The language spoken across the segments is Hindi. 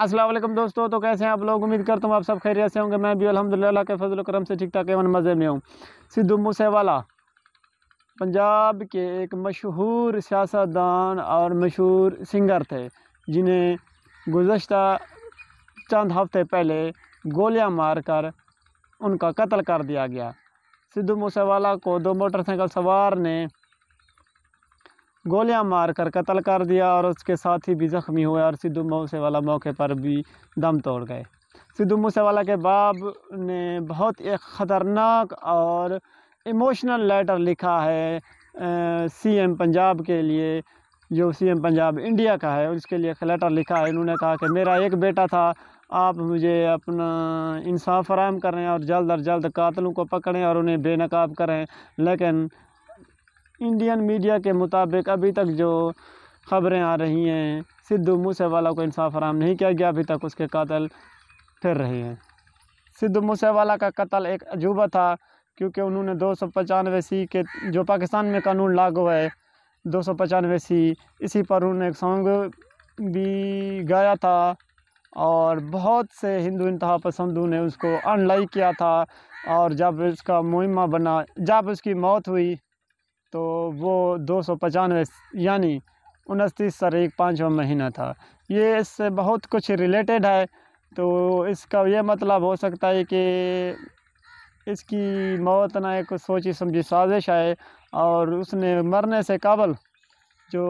असलम दोस्तों तो कैसे हैं आप लोग उम्मीद करता हूँ आप सब खैरियत से होंगे मैं भी अलहमदिल्ला के फजल करम से ठीक ठाक एवं मज़े में हूँ सिद्धू मूसेवाला पंजाब के एक मशहूर सियासतदान और मशहूर सिंगर थे जिन्हें गुजशत चंद हफ्ते पहले गोलियां मारकर उनका कत्ल कर दिया गया सिद्धू मूसेवाला को दो मोटरसाइकिल सवार ने गोलियां मारकर कत्ल कर दिया और उसके साथ ही भी ज़ख्मी हुए और सिद्धू मूसेवाला मौके पर भी दम तोड़ गए सिद्धू मूसेवाला के बाप ने बहुत एक ख़तरनाक और इमोशनल लेटर लिखा है सीएम पंजाब के लिए जो सीएम पंजाब इंडिया का है उसके लिए लेटर लिखा है उन्होंने कहा कि मेरा एक बेटा था आप मुझे अपना इंसाफ फराम करें और जल्द अज जल्द कातलों को पकड़ें और उन्हें बेनकाब करें लेकिन इंडियन मीडिया के मुताबिक अभी तक जो ख़बरें आ रही हैं सिद्धू मूसेवाला को इंसाफ फराम नहीं किया गया अभी तक उसके कतल फिर रहे हैं सिद्धू मूसेवाला का कत्ल एक अजूबा था क्योंकि उन्होंने दो सौ पचानवे सी के जो पाकिस्तान में कानून लागू है दो सौ पचानवे सी इसी पर उन्होंने एक सॉन्ग भी गाया था और बहुत से हिंदू इंतहा पसंदों ने उसको अनलाइक किया था और जब उसका मुहिमा बना जब उसकी मौत हुई तो वो दो सौ पचानवे यानी उनतीस तारीख पाँचवा महीना था ये इससे बहुत कुछ रिलेटेड है तो इसका ये मतलब हो सकता है कि इसकी मौत ना एक सोची समझी साजिश है और उसने मरने से काबल जो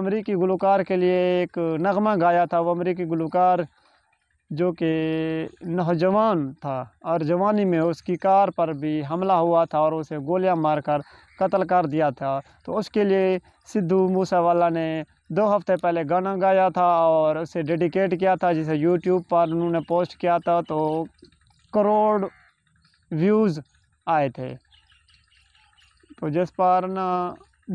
अमरीकी गुलकार के लिए एक नगमा गाया था वो अमरीकी गुलकार जो कि नौजवान था और जवानी में उसकी कार पर भी हमला हुआ था और उसे गोलियां मारकर कत्ल कर दिया था तो उसके लिए सिद्धू मूसावाला ने दो हफ्ते पहले गाना गाया था और उसे डेडिकेट किया था जिसे यूट्यूब पर उन्होंने पोस्ट किया था तो करोड़ व्यूज़ आए थे तो जिस पर ना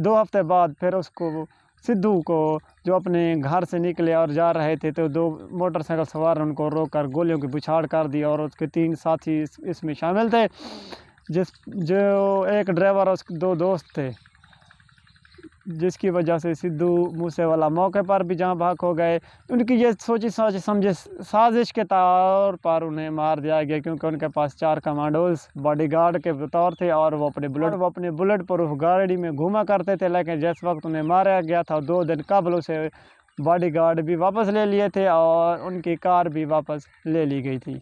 दो हफ्ते बाद फिर उसको सिद्धू को जो अपने घर से निकले और जा रहे थे तो दो मोटरसाइकिल सवार ने उनको रोक कर गोलियों की बुछाड़ कर दी और उसके तीन साथी इसमें शामिल थे जिस जो एक ड्राइवर और उसके दो दोस्त थे जिसकी वजह से सिद्धू मूसेवाला मौके पर भी जहाँ भाग हो गए उनकी ये सोची सोच समझे साजिश के तौर पर उन्हें मार दिया गया क्योंकि उनके पास चार कमांडोज बॉडीगार्ड के तौर थे और वो अपने बुलेट वो अपने बुलेट प्रूफ गाड़ी में घूमा करते थे लेकिन जिस वक्त उन्हें मारा गया था दो दिन कबल उसे गार्ड भी वापस ले लिए थे और उनकी कार भी वापस ले ली गई थी